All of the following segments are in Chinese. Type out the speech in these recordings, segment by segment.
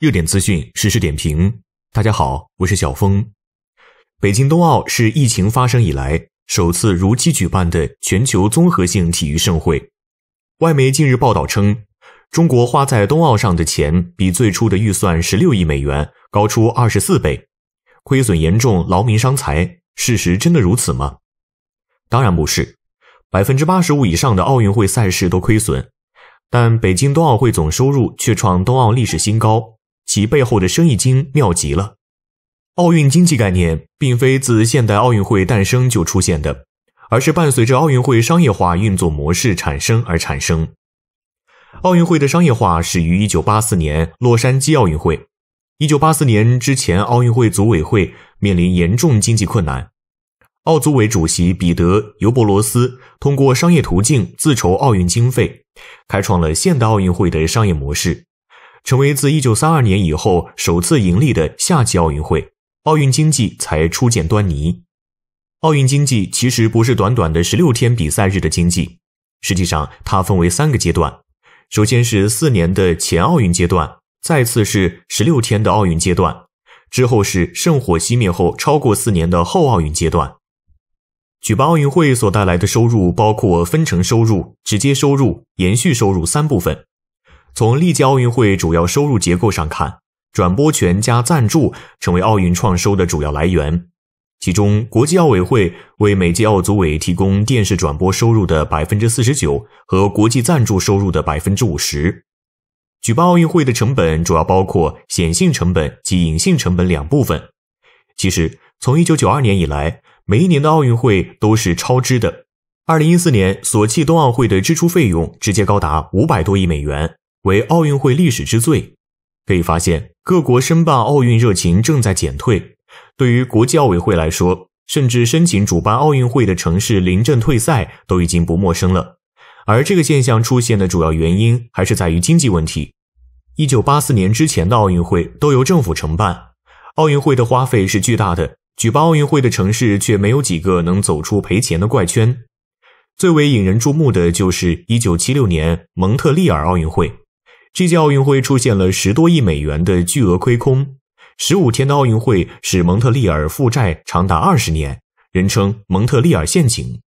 热点资讯实时点评，大家好，我是小峰。北京冬奥是疫情发生以来首次如期举办的全球综合性体育盛会。外媒近日报道称，中国花在冬奥上的钱比最初的预算十六亿美元高出二十四倍，亏损严重，劳民伤财。事实真的如此吗？当然不是。百分之八十五以上的奥运会赛事都亏损，但北京冬奥会总收入却创冬奥历史新高。其背后的生意经妙极了。奥运经济概念并非自现代奥运会诞生就出现的，而是伴随着奥运会商业化运作模式产生而产生。奥运会的商业化始于1984年洛杉矶奥运会。1984年之前，奥运会组委会面临严重经济困难，奥组委主席彼得·尤伯罗斯通过商业途径自筹奥运经费，开创了现代奥运会的商业模式。成为自一九三二年以后首次盈利的夏季奥运会，奥运经济才初见端倪。奥运经济其实不是短短的十六天比赛日的经济，实际上它分为三个阶段：首先是四年的前奥运阶段，再次是十六天的奥运阶段，之后是圣火熄灭后超过四年的后奥运阶段。举办奥运会所带来的收入包括分成收入、直接收入、延续收入三部分。从历届奥运会主要收入结构上看，转播权加赞助成为奥运创收的主要来源。其中，国际奥委会为每届奥组委提供电视转播收入的百分之四十九和国际赞助收入的百分之五十。举办奥运会的成本主要包括显性成本及隐性成本两部分。其实，从一九九二年以来，每一年的奥运会都是超支的。二零一四年索契冬奥会的支出费用直接高达五百多亿美元。为奥运会历史之最。可以发现，各国申办奥运热情正在减退。对于国际奥委会来说，甚至申请主办奥运会的城市临阵退赛都已经不陌生了。而这个现象出现的主要原因还是在于经济问题。一九八四年之前的奥运会都由政府承办，奥运会的花费是巨大的，举办奥运会的城市却没有几个能走出赔钱的怪圈。最为引人注目的就是一九七六年蒙特利尔奥运会。这届奥运会出现了十多亿美元的巨额亏空，十五天的奥运会使蒙特利尔负债长达二十年，人称“蒙特利尔陷阱”。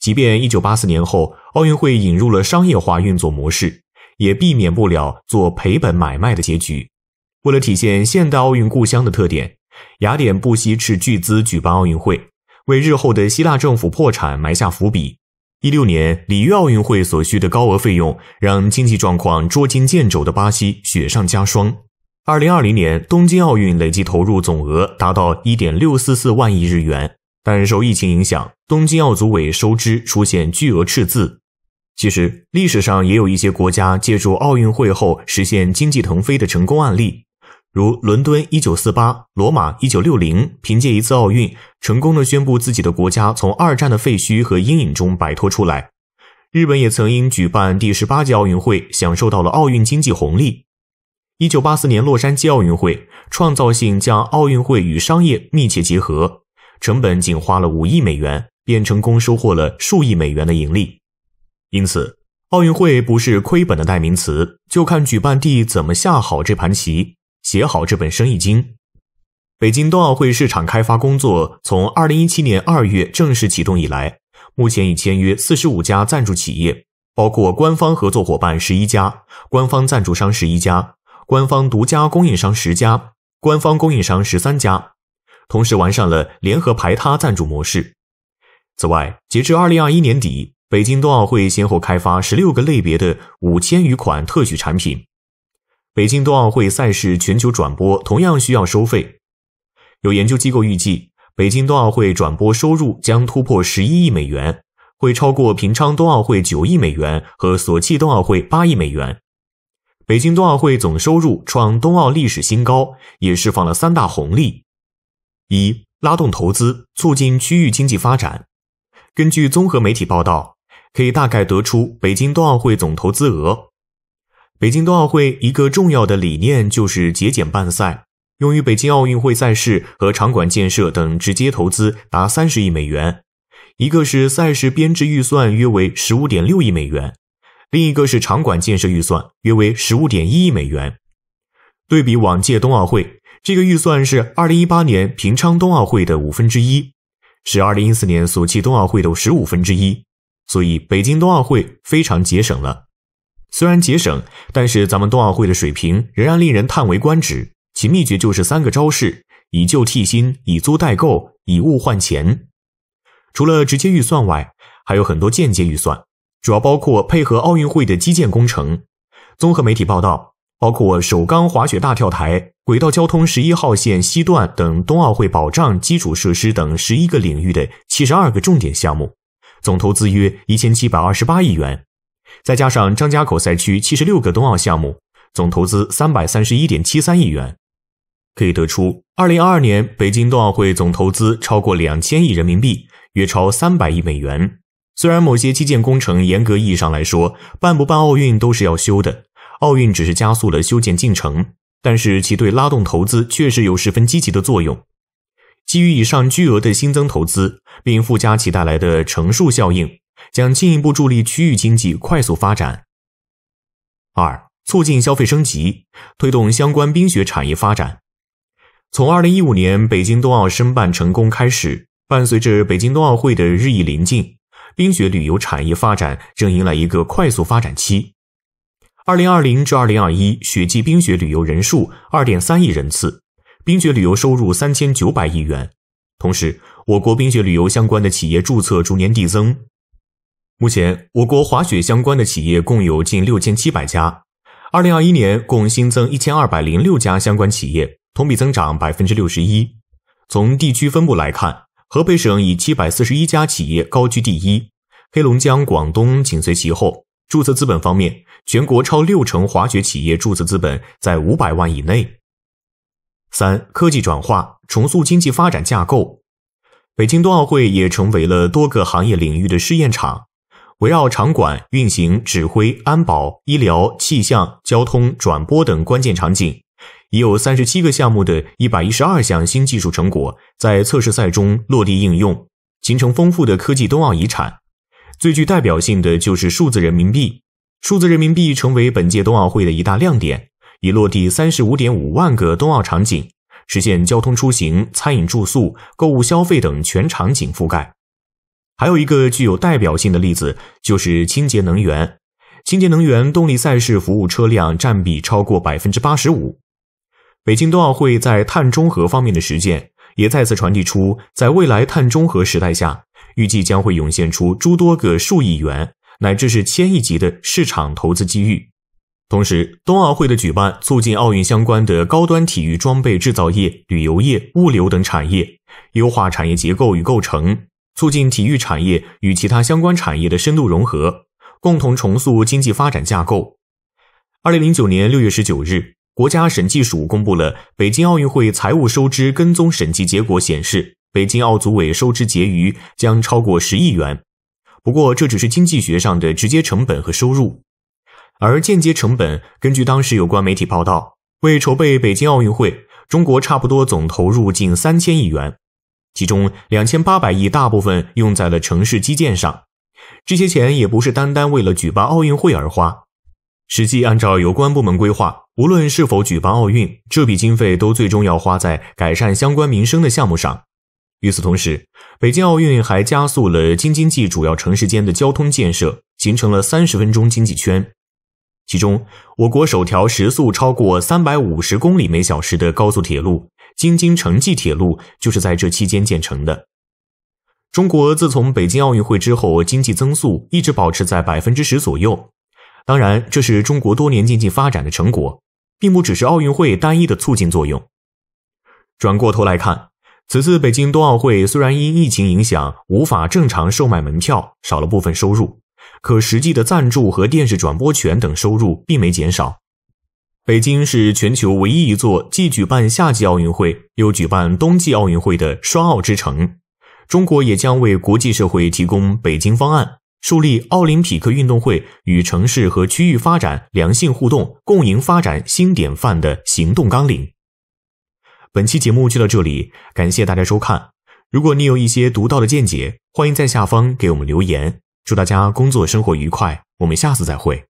即便1984年后奥运会引入了商业化运作模式，也避免不了做赔本买卖的结局。为了体现现代奥运故乡的特点，雅典不惜斥巨资举办奥运会，为日后的希腊政府破产埋下伏笔。一六年里约奥运会所需的高额费用，让经济状况捉襟见肘的巴西雪上加霜。二零二零年东京奥运累计投入总额达到一点六四四万亿日元，但受疫情影响，东京奥组委收支出现巨额赤字。其实历史上也有一些国家借助奥运会后实现经济腾飞的成功案例。如伦敦一九四八、罗马一九六零，凭借一次奥运，成功的宣布自己的国家从二战的废墟和阴影中摆脱出来。日本也曾因举办第十八届奥运会，享受到了奥运经济红利。一九八四年洛杉矶奥运会，创造性将奥运会与商业密切结合，成本仅花了五亿美元，便成功收获了数亿美元的盈利。因此，奥运会不是亏本的代名词，就看举办地怎么下好这盘棋。写好这本《生意经》。北京冬奥会市场开发工作从二零一七年二月正式启动以来，目前已签约四十五家赞助企业，包括官方合作伙伴十一家、官方赞助商十一家、官方独家供应商十家、官方供应商十三家，同时完善了联合排他赞助模式。此外，截至二零二一年底，北京冬奥会先后开发十六个类别的五千余款特许产品。北京冬奥会赛事全球转播同样需要收费，有研究机构预计，北京冬奥会转播收入将突破十一亿美元，会超过平昌冬奥会九亿美元和索契冬奥会八亿美元。北京冬奥会总收入创冬奥历史新高，也释放了三大红利：一、拉动投资，促进区域经济发展。根据综合媒体报道，可以大概得出北京冬奥会总投资额。北京冬奥会一个重要的理念就是节俭办赛，用于北京奥运会赛事和场馆建设等直接投资达三十亿美元。一个是赛事编制预算约为十五点六亿美元，另一个是场馆建设预算约为十五点一亿美元。对比往届冬奥会，这个预算是二零一八年平昌冬奥会的五分之一，是二零一四年索契冬奥会的十五分之一，所以北京冬奥会非常节省了。虽然节省，但是咱们冬奥会的水平仍然令人叹为观止。其秘诀就是三个招式：以旧替新、以租代购、以物换钱。除了直接预算外，还有很多间接预算，主要包括配合奥运会的基建工程。综合媒体报道，包括首钢滑雪大跳台、轨道交通十一号线西段等冬奥会保障基础设施等十一个领域的七十二个重点项目，总投资约一千七百二十八亿元。再加上张家口赛区七十六个冬奥项目，总投资三百三十一点七三亿元，可以得出，二零二二年北京冬奥会总投资超过两千亿人民币，约超三百亿美元。虽然某些基建工程严格意义上来说办不办奥运都是要修的，奥运只是加速了修建进程，但是其对拉动投资确实有十分积极的作用。基于以上巨额的新增投资，并附加其带来的乘数效应。将进一步助力区域经济快速发展。二、促进消费升级，推动相关冰雪产业发展。从二零一五年北京冬奥申办成功开始，伴随着北京冬奥会的日益临近，冰雪旅游产业发展正迎来一个快速发展期。二零二零至二零二一雪季，冰雪旅游人数二点三亿人次，冰雪旅游收入三千九百亿元。同时，我国冰雪旅游相关的企业注册逐年递增。目前，我国滑雪相关的企业共有近六千七百家，二零二一年共新增一千二百零六家相关企业，同比增长百分之六十一。从地区分布来看，河北省以七百四十一家企业高居第一，黑龙江、广东紧随其后。注册资本方面，全国超六成滑雪企业注册资本在五百万以内。三、科技转化重塑经济发展架构，北京冬奥会也成为了多个行业领域的试验场。围绕场馆运行、指挥、安保、医疗、气象、交通、转播等关键场景，已有三十七个项目的一百一十二项新技术成果在测试赛中落地应用，形成丰富的科技冬奥遗产。最具代表性的就是数字人民币，数字人民币成为本届冬奥会的一大亮点，已落地三十五点五万个冬奥场景，实现交通出行、餐饮住宿、购物消费等全场景覆盖。还有一个具有代表性的例子就是清洁能源。清洁能源动力赛事服务车辆占比超过百分之八十五。北京冬奥会，在碳中和方面的实践，也再次传递出，在未来碳中和时代下，预计将会涌现出诸多个数亿元乃至是千亿级的市场投资机遇。同时，冬奥会的举办，促进奥运相关的高端体育装备制造业、旅游业、物流等产业，优化产业结构与构成。促进体育产业与其他相关产业的深度融合，共同重塑经济发展架构。二零零九年六月十九日，国家审计署公布了北京奥运会财务收支跟踪审计结果，显示北京奥组委收支结余将超过十亿元。不过，这只是经济学上的直接成本和收入，而间接成本，根据当时有关媒体报道，为筹备北京奥运会，中国差不多总投入近三千亿元。其中两千八百亿大部分用在了城市基建上，这些钱也不是单单为了举办奥运会而花。实际按照有关部门规划，无论是否举办奥运，这笔经费都最终要花在改善相关民生的项目上。与此同时，北京奥运还加速了京津冀主要城市间的交通建设，形成了三十分钟经济圈。其中，我国首条时速超过三百五十公里每小时的高速铁路——京津城际铁路，就是在这期间建成的。中国自从北京奥运会之后，经济增速一直保持在百分之十左右。当然，这是中国多年经济发展的成果，并不只是奥运会单一的促进作用。转过头来看，此次北京冬奥会虽然因疫情影响无法正常售卖门票，少了部分收入。可实际的赞助和电视转播权等收入并没减少。北京是全球唯一一座既举办夏季奥运会又举办冬季奥运会的“双奥之城”。中国也将为国际社会提供“北京方案”，树立奥林匹克运动会与城市和区域发展良性互动、共赢发展新典范的行动纲领。本期节目就到这里，感谢大家收看。如果你有一些独到的见解，欢迎在下方给我们留言。祝大家工作生活愉快，我们下次再会。